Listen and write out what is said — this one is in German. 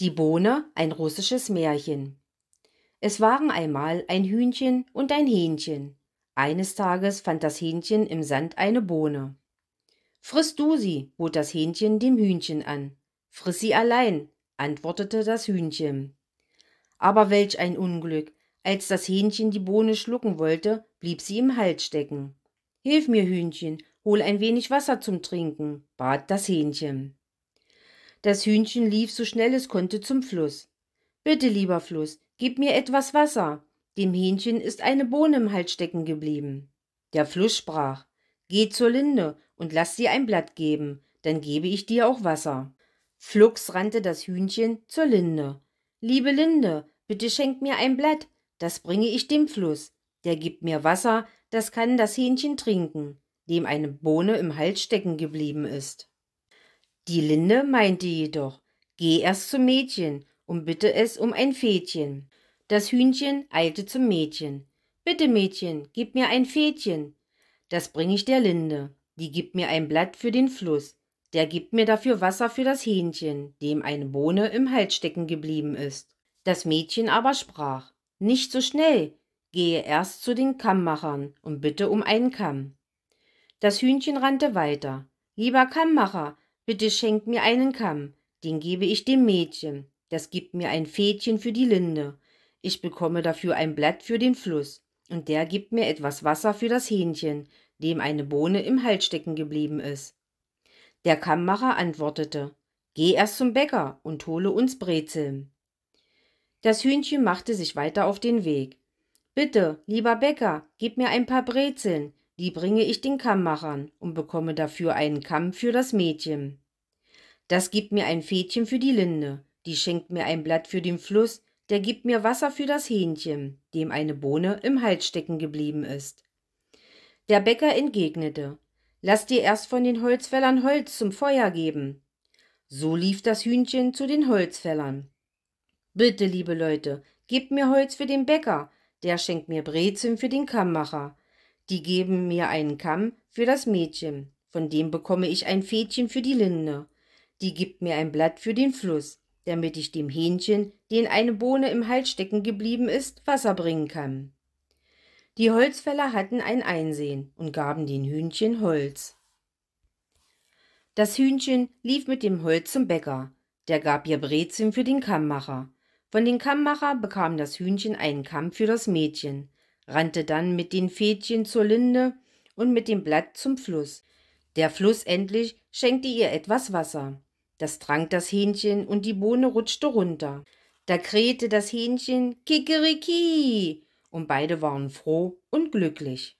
Die Bohne, ein russisches Märchen. Es waren einmal ein Hühnchen und ein Hähnchen. Eines Tages fand das Hähnchen im Sand eine Bohne. Friss du sie, bot das Hähnchen dem Hühnchen an. Friss sie allein, antwortete das Hühnchen. Aber welch ein Unglück! Als das Hähnchen die Bohne schlucken wollte, blieb sie im Hals stecken. Hilf mir, Hühnchen, hol ein wenig Wasser zum Trinken, bat das Hähnchen. Das Hühnchen lief so schnell es konnte zum Fluss. Bitte, lieber Fluss, gib mir etwas Wasser. Dem Hähnchen ist eine Bohne im Hals stecken geblieben. Der Fluss sprach Geh zur Linde und lass dir ein Blatt geben, dann gebe ich dir auch Wasser. Flugs rannte das Hühnchen zur Linde. Liebe Linde, bitte schenk mir ein Blatt, das bringe ich dem Fluss. Der gibt mir Wasser, das kann das Hähnchen trinken, dem eine Bohne im Hals stecken geblieben ist. Die Linde meinte jedoch, geh erst zum Mädchen und bitte es um ein Fädchen. Das Hühnchen eilte zum Mädchen. Bitte, Mädchen, gib mir ein Fädchen. Das bring ich der Linde. Die gibt mir ein Blatt für den Fluss. Der gibt mir dafür Wasser für das Hähnchen, dem eine Bohne im Hals stecken geblieben ist. Das Mädchen aber sprach, nicht so schnell, gehe erst zu den Kammmachern und bitte um einen Kamm. Das Hühnchen rannte weiter. Lieber Kammmacher, Bitte schenk mir einen Kamm, den gebe ich dem Mädchen, das gibt mir ein Fädchen für die Linde. Ich bekomme dafür ein Blatt für den Fluss, und der gibt mir etwas Wasser für das Hähnchen, dem eine Bohne im Hals stecken geblieben ist. Der Kammmacher antwortete, Geh erst zum Bäcker und hole uns Brezeln. Das Hühnchen machte sich weiter auf den Weg. Bitte, lieber Bäcker, gib mir ein paar Brezeln, die bringe ich den Kammmachern und bekomme dafür einen Kamm für das Mädchen. Das gibt mir ein Fädchen für die Linde, die schenkt mir ein Blatt für den Fluss, der gibt mir Wasser für das Hähnchen, dem eine Bohne im Hals stecken geblieben ist. Der Bäcker entgegnete, Lass dir erst von den Holzfällern Holz zum Feuer geben. So lief das Hühnchen zu den Holzfällern. Bitte, liebe Leute, gebt mir Holz für den Bäcker, der schenkt mir Brezeln für den Kammmacher, die geben mir einen Kamm für das Mädchen, von dem bekomme ich ein Fädchen für die Linde. Die gibt mir ein Blatt für den Fluss, damit ich dem Hähnchen, den eine Bohne im Hals stecken geblieben ist, Wasser bringen kann. Die Holzfäller hatten ein Einsehen und gaben den Hühnchen Holz. Das Hühnchen lief mit dem Holz zum Bäcker, der gab ihr Brezeln für den Kammmacher. Von dem Kammmacher bekam das Hühnchen einen Kamm für das Mädchen rannte dann mit den Fädchen zur Linde und mit dem Blatt zum Fluss. Der Fluss endlich schenkte ihr etwas Wasser. Das trank das Hähnchen und die Bohne rutschte runter. Da krähte das Hähnchen Kikeriki und beide waren froh und glücklich.